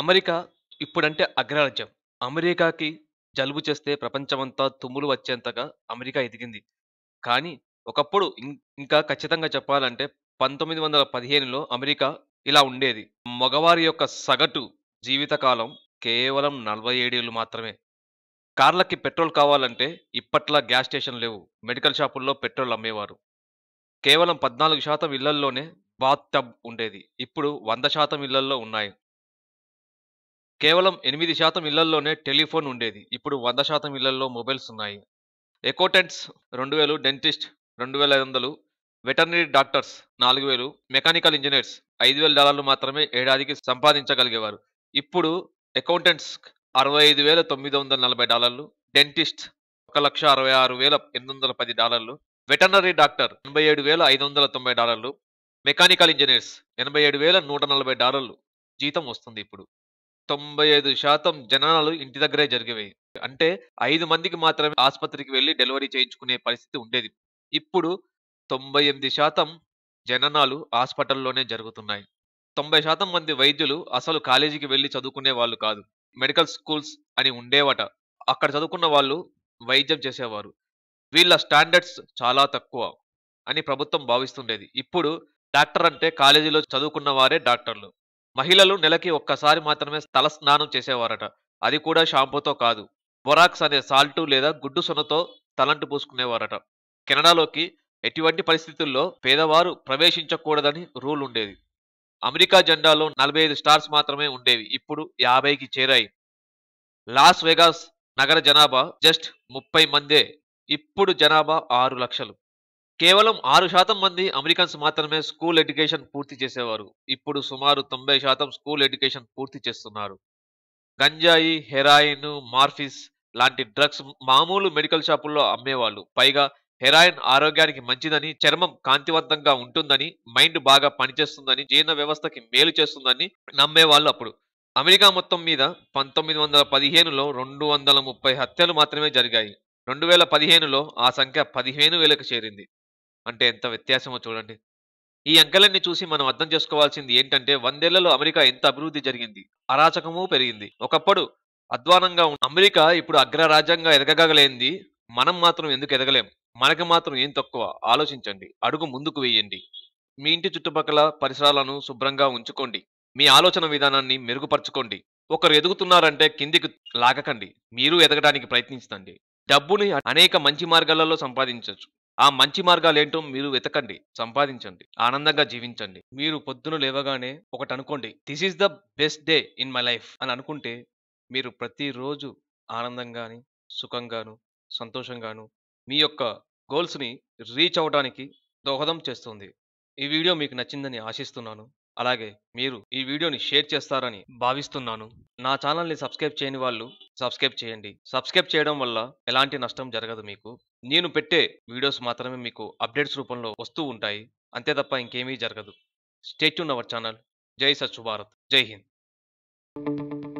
America ఇప్పుడంటే అగ్రరాజ్యం అమెరికాకి జలుబు చేస్తే ప్రపంచమంతా తుమ్ములు వచ్చేంతగా అమెరికా ఎదిగింది కానీ ఒకప్పుడు ఇంకా ఖచ్చితంగా చెప్పాలంటే పంతొమ్మిది వందల పదిహేనులో అమెరికా ఇలా ఉండేది మగవారి యొక్క సగటు జీవితకాలం కేవలం నలభై ఏడేళ్ళు మాత్రమే కార్లకి పెట్రోల్ కావాలంటే ఇప్పట్లా గ్యాస్ స్టేషన్ లేవు మెడికల్ షాపుల్లో పెట్రోల్ అమ్మేవారు కేవలం పద్నాలుగు శాతం ఇళ్లల్లోనే బాత్ టబ్ ఉండేది ఇప్పుడు వంద శాతం ఇళ్లల్లో ఉన్నాయి కేవలం ఎనిమిది శాతం ఇళ్లల్లోనే టెలిఫోన్ ఉండేది ఇప్పుడు వంద శాతం ఇళ్లల్లో మొబైల్స్ ఉన్నాయి ఎకోటెంట్స్ రెండు వేలు డెంటిస్ట్ రెండు వేల ఐదు వందలు వెటర్నరీ డాక్టర్స్ నాలుగు వేలు మెకానికల్ ఇంజనీర్స్ ఐదు వేల డాలర్లు మాత్రమే ఏడాదికి సంపాదించగలిగేవారు ఇప్పుడు అకౌంటెంట్స్ అరవై ఐదు వేల తొమ్మిది వందల నలభై డాలర్లు డెంటిస్ట్ ఒక లక్ష అరవై ఆరు వేల ఎనిమిది వందల పది డాలర్లు వెటనరీ డాక్టర్ ఎనభై ఏడు వేల ఐదు వందల తొంభై డాలర్లు మెకానికల్ ఇంజనీర్స్ ఎనభై ఏడు వేల నూట నలభై డాలర్లు జీతం వస్తుంది ఇప్పుడు తొంభై ఐదు శాతం జనాలు ఇంటి దగ్గరే జరిగేవి అంటే ఐదు మందికి మాత్రమే ఆసుపత్రికి వెళ్ళి డెలివరీ చేయించుకునే పరిస్థితి ఉండేది ఇప్పుడు తొంభై ఎనిమిది శాతం జననాలు హాస్పిటల్లోనే జరుగుతున్నాయి తొంభై శాతం మంది వైద్యులు అసలు కాలేజీకి వెళ్ళి చదువుకునే వాళ్ళు కాదు మెడికల్ స్కూల్స్ అని ఉండేవట అక్కడ చదువుకున్న వాళ్ళు వైద్యం చేసేవారు వీళ్ళ స్టాండర్డ్స్ చాలా తక్కువ అని ప్రభుత్వం భావిస్తుండేది ఇప్పుడు డాక్టర్ అంటే కాలేజీలో చదువుకున్న వారే డాక్టర్లు మహిళలు నెలకి ఒక్కసారి మాత్రమే స్థల స్నానం చేసేవారట అది కూడా షాంపూతో కాదు బొరాక్స్ అనే సాల్టు లేదా గుడ్డు సొనతో తలంటు పూసుకునేవారట కెనడాలోకి ఎటువంటి పరిస్థితుల్లో పేదవారు ప్రవేశించకూడదని రూల్ ఉండేది అమెరికా జెండాలో నలభై ఐదు స్టార్స్ మాత్రమే ఉండేవి ఇప్పుడు యాభైకి చేరాయి లాస్ వెగాస్ నగర జనాభా జస్ట్ ముప్పై మందే ఇప్పుడు జనాభా ఆరు లక్షలు కేవలం ఆరు శాతం మంది అమెరికన్స్ మాత్రమే స్కూల్ ఎడ్యుకేషన్ పూర్తి చేసేవారు ఇప్పుడు సుమారు తొంభై శాతం స్కూల్ ఎడ్యుకేషన్ పూర్తి చేస్తున్నారు గంజాయి హెరాయిన్ మార్ఫిస్ లాంటి డ్రగ్స్ మామూలు మెడికల్ షాపుల్లో అమ్మేవాళ్ళు పైగా హెరాయిన్ ఆరోగ్యానికి మంచిదని చర్మం కాంతివంతంగా ఉంటుందని మైండ్ బాగా పనిచేస్తుందని జీర్ణ వ్యవస్థకి మేలు చేస్తుందని నమ్మేవాళ్ళు అప్పుడు అమెరికా మొత్తం మీద పంతొమ్మిది వందల పదిహేనులో రెండు వందల ముప్పై హత్యలు మాత్రమే జరిగాయి రెండు వేల పదిహేనులో ఆ సంఖ్య పదిహేను వేలకు చేరింది అంటే ఎంత వ్యత్యాసమో చూడండి ఈ అంకెలన్నీ చూసి మనం అర్థం చేసుకోవాల్సింది ఏంటంటే వందేళ్లలో అమెరికా ఎంత అభివృద్ధి జరిగింది అరాచకము పెరిగింది ఒకప్పుడు అధ్వానంగా ఉన్న అమెరికా ఇప్పుడు అగ్రరాజ్యంగా ఎదగగలిగింది మనం మాత్రం ఎందుకు ఎదగలేం మనకి మాత్రం ఏం తక్కువ ఆలోచించండి అడుగు ముందుకు వేయండి మీ ఇంటి చుట్టుపక్కల పరిసరాలను శుభ్రంగా ఉంచుకోండి మీ ఆలోచన విధానాన్ని మెరుగుపరచుకోండి ఒకరు ఎదుగుతున్నారంటే కిందికి లాగకండి మీరు ఎదగడానికి ప్రయత్నించండి డబ్బుని అనేక మంచి మార్గాలలో సంపాదించవచ్చు ఆ మంచి మార్గాలేంటో మీరు వెతకండి సంపాదించండి ఆనందంగా జీవించండి మీరు పొద్దున లేవగానే ఒకటి అనుకోండి this is the best day in my life అని అనుకుంటే మీరు ప్రతిరోజు ఆనందంగాని సుఖంగాను సంతోషంగాను మీ యొక్క గోల్స్ని రీచ్ అవడానికి దోహదం చేస్తుంది ఈ వీడియో మీకు నచ్చిందని ఆశిస్తున్నాను అలాగే మీరు ఈ వీడియోని షేర్ చేస్తారని భావిస్తున్నాను నా ఛానల్ని సబ్స్క్రైబ్ చేయని వాళ్ళు సబ్స్క్రైబ్ చేయండి సబ్స్క్రైబ్ చేయడం వల్ల ఎలాంటి నష్టం జరగదు మీకు నేను పెట్టే వీడియోస్ మాత్రమే మీకు అప్డేట్స్ రూపంలో వస్తూ ఉంటాయి అంతే తప్ప ఇంకేమీ జరగదు ఉన్న అవర్ ఛానల్ జై సచ్ భారత్ జై హింద్